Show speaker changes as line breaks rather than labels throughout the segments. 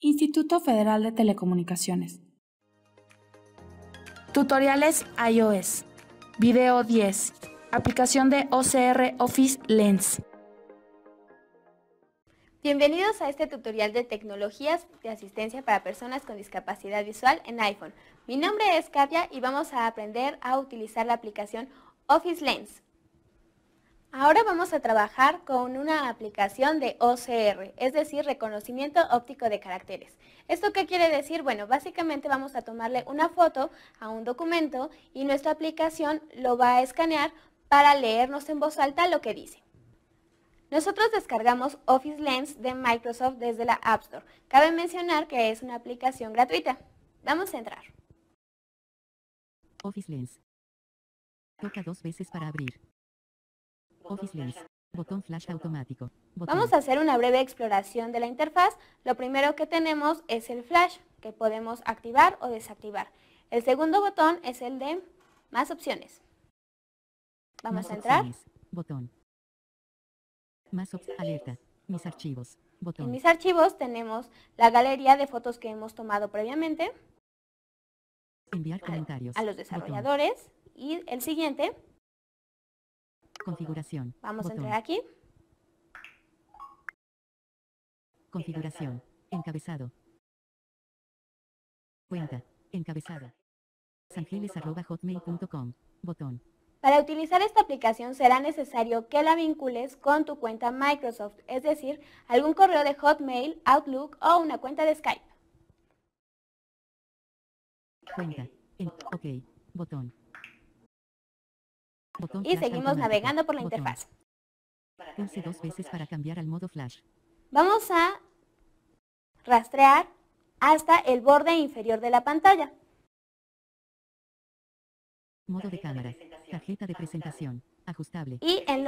Instituto Federal de Telecomunicaciones. Tutoriales iOS. Video 10. Aplicación de OCR Office Lens. Bienvenidos a este tutorial de tecnologías de asistencia para personas con discapacidad visual en iPhone. Mi nombre es Katia y vamos a aprender a utilizar la aplicación Office Lens. Ahora vamos a trabajar con una aplicación de OCR, es decir, reconocimiento óptico de caracteres. ¿Esto qué quiere decir? Bueno, básicamente vamos a tomarle una foto a un documento y nuestra aplicación lo va a escanear para leernos en voz alta lo que dice. Nosotros descargamos Office Lens de Microsoft desde la App Store. Cabe mencionar que es una aplicación gratuita. Vamos a entrar.
Office Lens. Toca dos veces para abrir. Vamos a hacer una breve
exploración de la interfaz. Lo primero que tenemos es el flash, que podemos activar o desactivar. El segundo botón es el de más opciones. Vamos a entrar.
Botón. alerta. Mis archivos. En mis
archivos tenemos la galería de fotos que hemos tomado previamente.
Enviar comentarios. A los desarrolladores.
Y el siguiente,
Configuración. Vamos a entrar aquí. Configuración. Encabezado. Cuenta. Encabezada. sangeles.hotmail.com. Botón.
Para utilizar esta aplicación será necesario que la vincules con tu cuenta Microsoft, es decir, algún correo de Hotmail, Outlook o una cuenta de Skype.
Cuenta. En, ok. Botón y seguimos navegando por la interfaz.
Vamos a rastrear hasta el borde inferior de la pantalla.
Modo de cámara. Tarjeta de presentación. Y en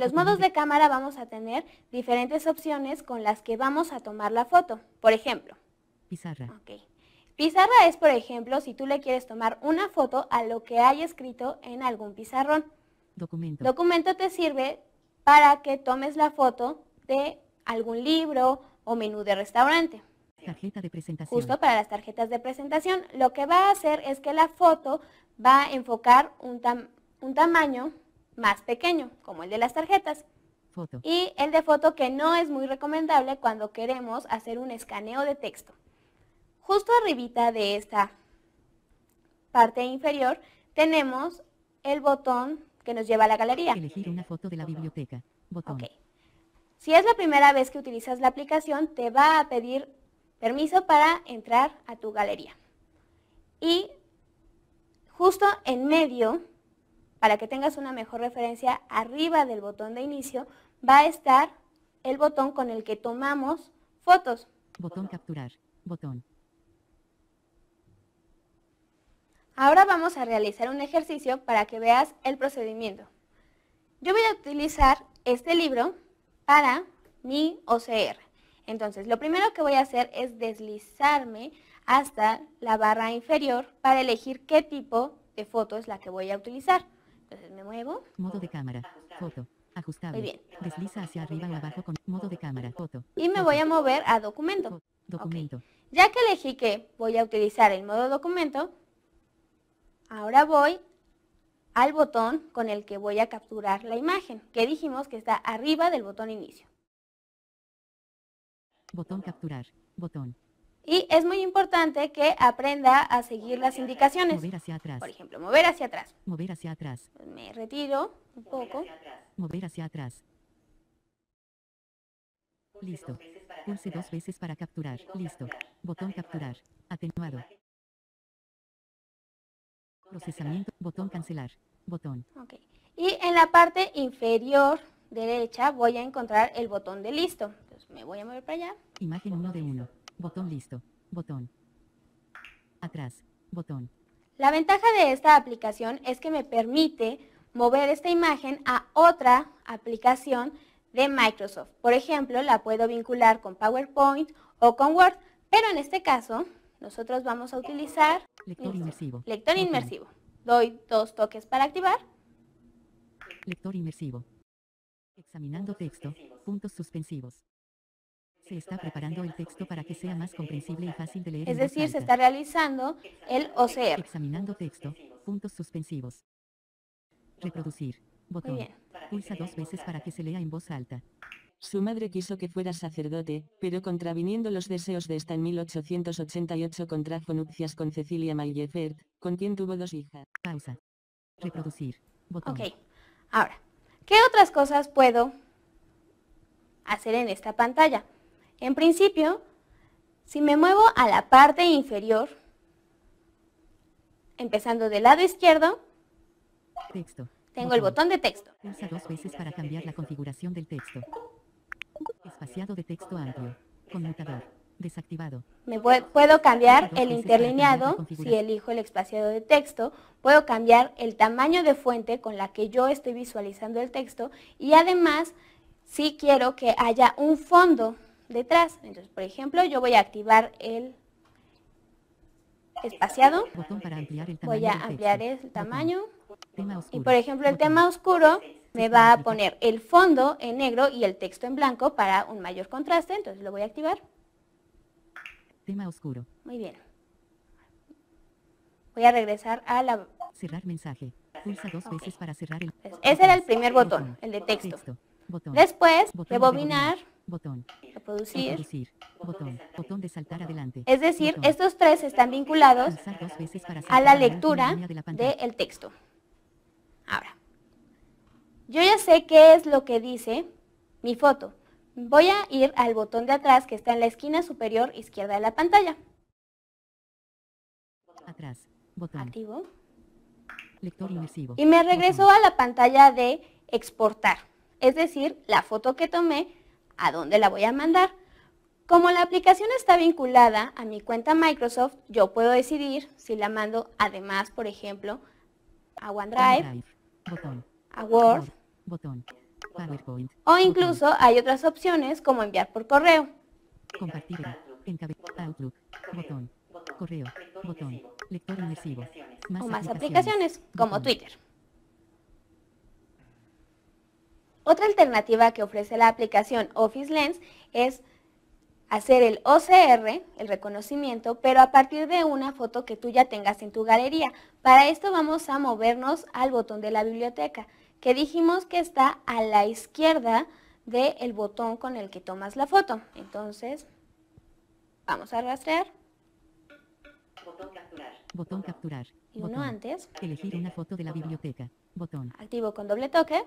los modos de
cámara vamos a tener diferentes opciones con las que vamos a tomar la foto. Por ejemplo. Pizarra. Pizarra es, por ejemplo, si tú le quieres tomar una foto a lo que hay escrito en algún pizarrón. Documento. Documento te sirve para que tomes la foto de algún libro o menú de restaurante.
Tarjeta de presentación. Justo
para las tarjetas de presentación. Lo que va a hacer es que la foto va a enfocar un, tamaño más pequeño, como el de las tarjetas. Y el de foto que no es muy recomendable cuando queremos hacer un escaneo de texto. Justo arribita de esta parte inferior tenemos el botón que nos lleva a la galería.
Elegir una foto de la biblioteca. Botón.
Si es la primera vez que utilizas la aplicación, te va a pedir permiso para entrar a tu galería. Y justo en medio, para que tengas una mejor referencia, arriba del botón de inicio va a estar el botón con el que tomamos fotos.
Botón capturar. Botón.
Ahora vamos a realizar un ejercicio para que veas el procedimiento. Yo voy a utilizar este libro para mi OCR. Entonces, lo primero que voy a hacer es deslizarme hasta la barra inferior para elegir qué tipo de foto es la que voy a utilizar. Entonces me muevo.
Modo de cámara, foto, ajustable. Muy bien. Desliza hacia arriba o abajo con modo de cámara, foto.
Y me voy a mover a documento. Documento. Ya que elegí que voy a utilizar el modo documento, Ahora voy al botón con el que voy a capturar la imagen, que dijimos que está arriba del botón inicio.
Botón capturar, botón.
Y es muy importante que aprenda a seguir las indicaciones. Mover hacia atrás. Por ejemplo, mover hacia atrás. Mover hacia atrás. Me retiro un poco.
Mover hacia atrás. Listo. Pulse dos veces para capturar. Listo. Botón capturar. Atenuado. Procesamiento. Botón cancelar. Botón.
Y en la parte inferior derecha voy a encontrar el botón de listo. Entonces me voy a mover para allá.
Imagen 1 de 1. Botón listo. Botón. Atrás. Botón.
La ventaja de esta aplicación es que me permite mover esta imagen a otra aplicación de Microsoft. Por ejemplo, la puedo vincular con PowerPoint o con Word, pero en este caso nosotros vamos a utilizar... Lector inmersivo. Lector inmersivo. Doy dos toques para activar.
Lector inmersivo. Examinando texto, puntos suspensivos. Se está preparando el texto para que sea más comprensible y fácil de leer. Es decir, se está
realizando
el OCR. Examinando texto, puntos suspensivos. Reproducir. Botón. Pulsa dos veces para que se lea en voz alta. Su madre quiso que fuera sacerdote, pero contraviniendo los deseos de esta en 1888 contrajo nupcias con Cecilia Maillefert, con quien tuvo dos hijas. Pausa. Reproducir. Botón. Ok.
Ahora, ¿qué otras cosas puedo hacer en esta pantalla? En principio, si me muevo a la parte inferior, empezando del lado izquierdo,
tengo el botón de texto. dos veces para cambiar la configuración del texto. Espaciado de texto amplio. comentador Desactivado.
Me puedo cambiar el interlineado si elijo el espaciado de texto. Puedo cambiar el tamaño de fuente con la que yo estoy visualizando el texto. Y además, si quiero que haya un fondo detrás. Entonces, por ejemplo, yo voy a activar el espaciado.
voy a ampliar
el tamaño. Y por ejemplo, el tema oscuro me va a poner el fondo en negro y el texto en blanco para un mayor contraste, entonces lo voy a activar.
Tema oscuro.
Muy bien. Voy a regresar a la...
Cerrar mensaje.
Pulsa dos veces para cerrar el... ese era el primer botón, el de texto. Después, botón rebobinar, botón. reproducir,
Botón. botón, de saltar adelante. Es decir,
estos tres están vinculados a la lectura del texto. Ahora, yo ya sé qué es lo que dice mi foto. Voy a ir al botón de atrás que está en la esquina superior izquierda de la pantalla.
Activo. Lector Y me regreso
a la pantalla de exportar, es decir, la foto que tomé, a dónde la voy a mandar. Como la aplicación está vinculada a mi cuenta Microsoft, yo puedo decidir si la mando además, por ejemplo, a OneDrive a Word. O incluso hay otras opciones como enviar por correo.
o más aplicaciones como Twitter.
Otra alternativa que ofrece la aplicación Office Lens es hacer el OCR, el reconocimiento, pero a partir de una foto que tú ya tengas en tu galería. Para esto vamos a movernos al botón de la biblioteca que dijimos que está a la izquierda del botón con el que tomas la foto. Entonces, vamos a rastrear. Botón capturar.
Botón capturar. Y uno antes. Elegir una foto de la biblioteca. Botón.
Activo con doble toque.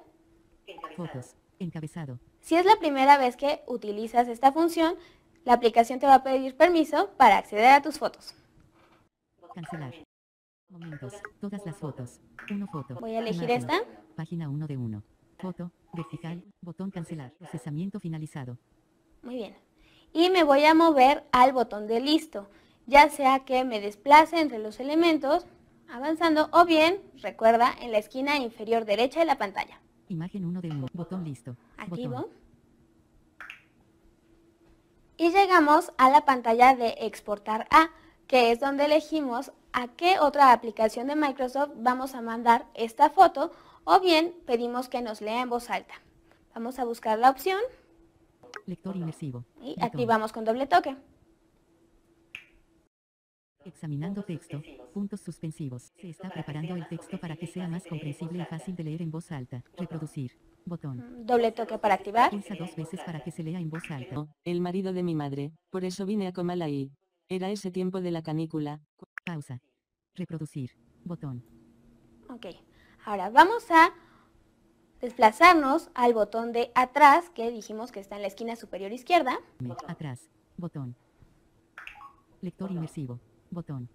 Fotos. Encabezado.
Si es la primera vez que utilizas esta función, la aplicación te va a pedir permiso para acceder a tus fotos.
Cancelar. Momentos. Todas las fotos. una foto. Voy a elegir esta. Página 1 de 1. Foto. Vertical. Botón cancelar. Procesamiento finalizado.
Muy bien. Y me voy a mover al botón de listo. Ya sea que me desplace entre los elementos, avanzando, o bien, recuerda, en la esquina inferior derecha de la pantalla.
Imagen 1 de 1. Botón listo. Activo. Botón.
Y llegamos a la pantalla de exportar a, que es donde elegimos a qué otra aplicación de Microsoft vamos a mandar esta foto o bien pedimos que nos lea en voz alta. Vamos a buscar la opción.
Lector inmersivo. Y activamos
con doble toque.
Examinando texto, puntos suspensivos. Se está preparando el texto para que sea más comprensible y fácil de leer en voz alta. Reproducir. Botón. Mm, doble toque para activar. Piensa dos veces para que se lea en voz alta. El marido de mi madre, por eso vine a Comala y... Era ese tiempo de la canícula, Pausa. Reproducir. Botón.
Ok. Ahora vamos a desplazarnos al botón de atrás que dijimos que está en la esquina superior izquierda.
Atrás. Botón. Lector inmersivo. Botón.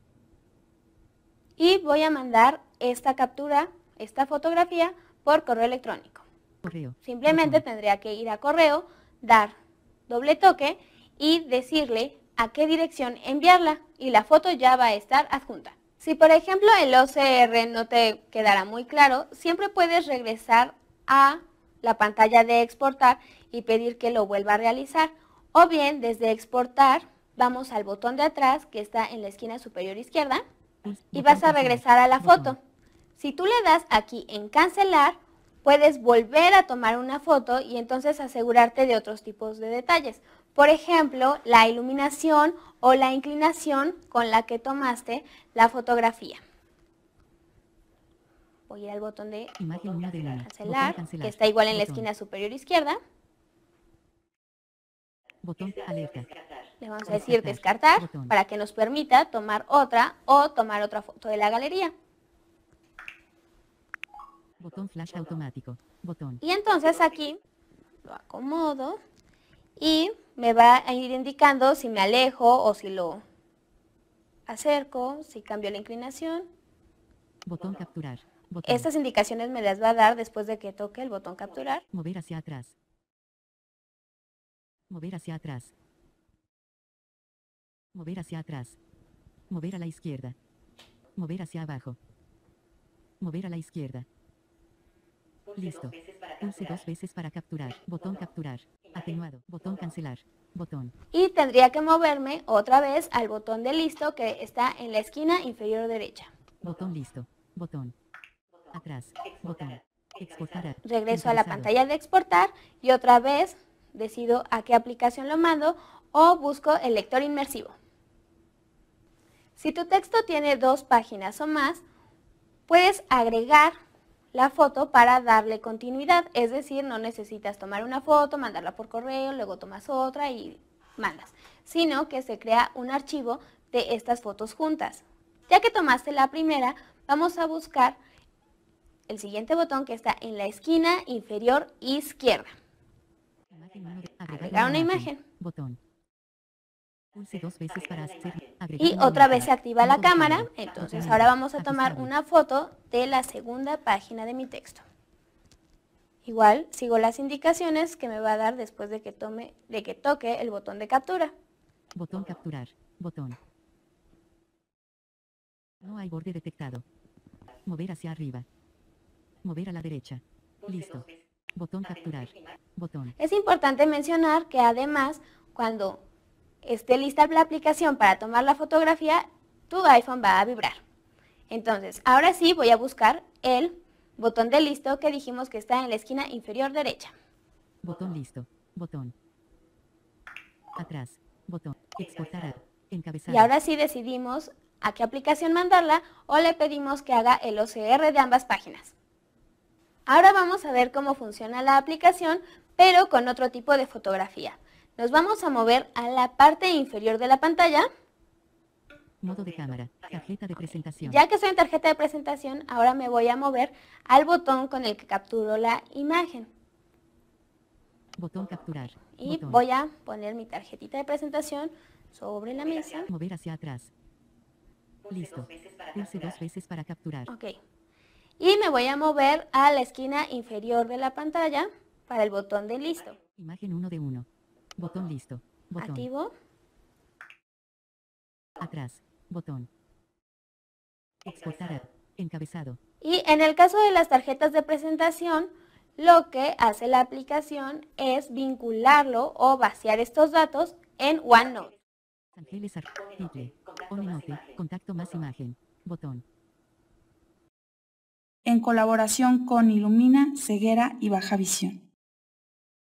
Y voy a mandar esta captura, esta fotografía, por correo electrónico. Correo. Simplemente tendría que ir a correo, dar doble toque y decirle a qué dirección enviarla y la foto ya va a estar adjunta. Si por ejemplo el OCR no te quedará muy claro, siempre puedes regresar a la pantalla de exportar y pedir que lo vuelva a realizar. O bien desde exportar vamos al botón de atrás que está en la esquina superior izquierda y vas a regresar a la foto. Si tú le das aquí en cancelar, puedes volver a tomar una foto y entonces asegurarte de otros tipos de detalles. Por ejemplo, la iluminación o la inclinación con la que tomaste la fotografía. Voy a ir al botón de, cancelar, que está igual en la esquina superior izquierda. Botón alerta. Le vamos a decir descartar, para que nos permita tomar otra o tomar otra foto de la galería.
automático.
Y entonces aquí lo acomodo y me va a ir indicando si me alejo o si lo acerco, si cambio la inclinación.
Botón capturar. Estas
indicaciones me las va a dar después de que toque el botón capturar.
Mover hacia atrás. Mover hacia atrás. Mover hacia atrás. Mover a la izquierda. Mover hacia abajo. Mover a la izquierda. Listo. Pulse dos veces para capturar. Botón capturar. Atenuado. Botón cancelar. Botón.
Y tendría que moverme otra vez al botón de listo que está en la esquina inferior derecha.
Botón listo. Botón. Atrás. Botón. Exportar.
Regreso a la pantalla de exportar y otra vez decido a qué aplicación lo mando o busco el lector inmersivo. Si tu texto tiene dos páginas o más, puedes agregar la foto para darle continuidad, es decir, no necesitas tomar una foto, mandarla por correo, luego tomas otra y mandas, sino que se crea un archivo de estas fotos juntas. Ya que tomaste la primera, vamos a buscar el siguiente botón que está en la esquina inferior izquierda.
Agregar una imagen. Botón. Y otra vez se
activa la cámara. Entonces ahora vamos a tomar una foto de la segunda página de mi texto. Igual sigo las indicaciones que me va a dar después de que, tome, de que toque el botón de captura.
Botón capturar. Botón. No hay borde detectado. Mover hacia arriba. Mover a la derecha. Listo. Botón capturar. Botón.
Es importante mencionar que además cuando esté lista la aplicación para tomar la fotografía, tu iPhone va a vibrar. Entonces, ahora sí voy a buscar el botón de listo que dijimos que está en la esquina inferior derecha.
Botón listo, botón. Atrás, botón, exportar Encabezar. Y ahora
sí decidimos a qué aplicación mandarla o le pedimos que haga el OCR de ambas páginas. Ahora vamos a ver cómo funciona la aplicación, pero con otro tipo de fotografía. Nos vamos a mover a la parte inferior de la pantalla.
Modo de cámara, tarjeta de presentación. Ya que
estoy en tarjeta de presentación, ahora me voy a mover al botón con el que capturo la imagen.
Botón capturar. Y voy
a poner mi tarjetita de presentación sobre la mesa.
Mover hacia atrás. Listo. Pulse dos veces para capturar.
Ok. Y me voy a mover a la esquina inferior de la pantalla para el botón de listo.
Imagen 1 de 1. Botón listo. Botón. Activo. Atrás. Botón. Exportar. Encabezado.
Y en el caso de las tarjetas de presentación, lo que hace la aplicación es vincularlo o vaciar estos datos en OneNote.
Ángeles contacto más imagen, botón.
En colaboración con Ilumina, Ceguera
y Baja Visión.